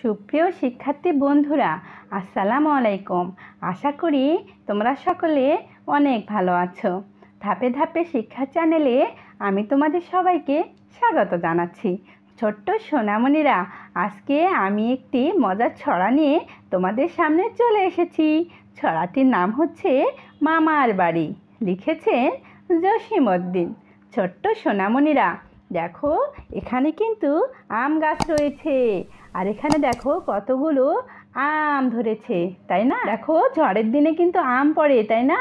সুপ্রিয় শিক্ষার্থী বন্ধুরা আসসালামু আলাইকুম আশা করি তোমরা সকলে অনেক ভালো আছো ধাপে ধাপে শিক্ষা চ্যানেলে আমি তোমাদের সবাইকে স্বাগত জানাচ্ছি ছোট্ট সোনামণিরা আজকে আমি একটি মজার ছড়া নিয়ে তোমাদের সামনে চলে এসেছি ছড়াটির নাম হচ্ছে মামার বাড়ি লিখেছেন জসিমউদ্দিন ছোট্ট সোনামণিরা দেখো এখানে কিন্তু আম গাছ রয়েছে আর এখানে দেখো কতগুলো আম ধরেছে তাই না দেখো ঝড়ের দিনে কিন্তু আম পড়ে তাই না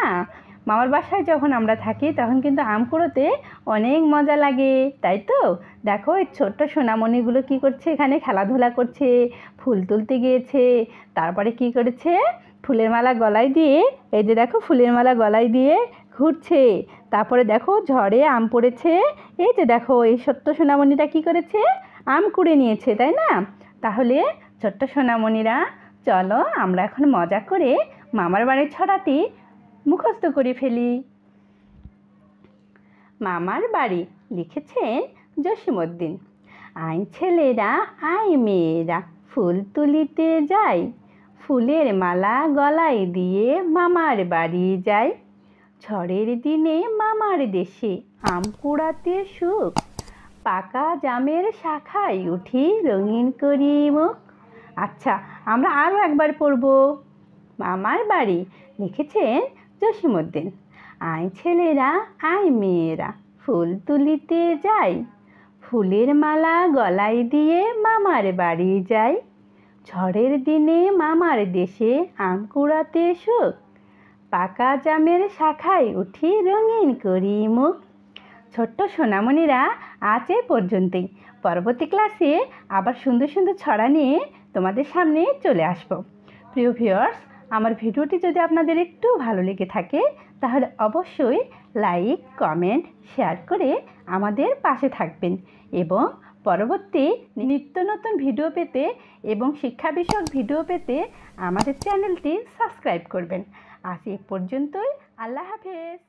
মামার বাসায় যখন আমরা থাকি তখন কিন্তু আম কুড়োতে অনেক মজা লাগে তাই তো দেখো এই ছোট্ট সোনামণিগুলো কি করছে এখানে খেলাধুলা করছে ফুল তুলতে গিয়েছে তারপরে কি করেছে ফুলের মালা গলায় দিয়ে এই যে দেখো ফুলের মালা গলায় দিয়ে ঘুরছে তারপরে দেখো ঝড়ে আম পড়েছে এই যে দেখো এই সত্য সোনামণিটা কি করেছে আম কুড়ে নিয়েছে তাই না তাহলে ছোট্ট সোনামণিরা চলো আমরা এখন মজা করে মামার বাড়ির ছড়াটি মুখস্থ করে ফেলি মামার বাড়ি লিখেছেন জসিমুদ্দিন আই ছেলেরা আই মেয়েরা ফুল তুলিতে যাই ফুলের মালা গলায় দিয়ে মামার বাড়ি যায় ঝড়ের দিনে মামার দেশে আম কুড়াতে সুখ পাকা জামের শাখায় উঠি রঙিন করি মুখ আচ্ছা আমরা আরও একবার পড়ব মামার বাড়ি লিখেছেন জসিমুদ্দিন আয় ছেলেরা আয় মেয়েরা ফুল তুলিতে যাই ফুলের মালা গলায় দিয়ে মামার বাড়ি যাই ঝড়ের দিনে মামার দেশে আম কুড়াতে সুখ পাকা জামের শাখায় উঠি রঙিন করি মুখ ছোট্ট সোনামণিরা আজ এ পর্যন্তই পরবর্তী ক্লাসে আবার সুন্দর সুন্দর ছড়া নিয়ে তোমাদের সামনে চলে আসব প্রিয় ভিউয়ার্স আমার ভিডিওটি যদি আপনাদের একটু ভালো লেগে থাকে তাহলে অবশ্যই লাইক কমেন্ট শেয়ার করে আমাদের পাশে থাকবেন এবং পরবর্তী নিত্য নতুন ভিডিও পেতে এবং শিক্ষা বিষয়ক ভিডিও পেতে আমাদের চ্যানেলটি সাবস্ক্রাইব করবেন আসি এ পর্যন্তই আল্লাহ হাফেজ